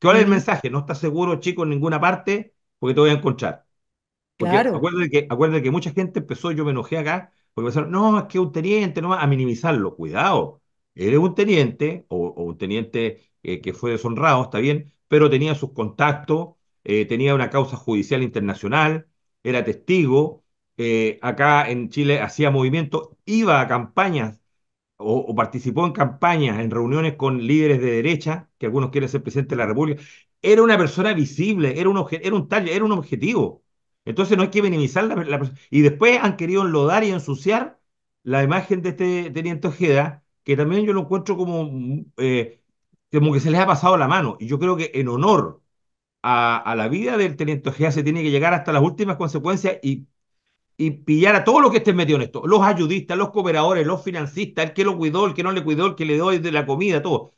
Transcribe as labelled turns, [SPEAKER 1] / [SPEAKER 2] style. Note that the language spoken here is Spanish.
[SPEAKER 1] ¿Cuál es el mensaje? No estás seguro, chico, en ninguna parte, porque te voy a encontrar. Acuérdate que, que mucha gente empezó, yo me enojé acá, porque pensaron, no, es que un teniente, no a minimizarlo, cuidado. Eres un teniente, o, un teniente eh, que fue deshonrado, está bien, pero tenía sus contactos, eh, tenía una causa judicial internacional, era testigo, eh, acá en Chile hacía movimiento, iba a campañas o, participó en campañas, en reuniones con líderes de derecha, que algunos quieren ser presidente de la República, era una persona visible, era un, era un era un objetivo. Entonces no hay que minimizar la, Y después han querido enlodar y ensuciar la imagen de este teniente Ojeda, que también yo lo encuentro como, eh, como que se les ha pasado la mano. Y yo creo que en honor a, a la vida del teniente Ojeda se tiene que llegar hasta las últimas consecuencias y y pillar a todos los que estén metidos en esto, los ayudistas, los cooperadores, los financistas, el que lo cuidó, el que no le cuidó, el que le dio de la comida, todo.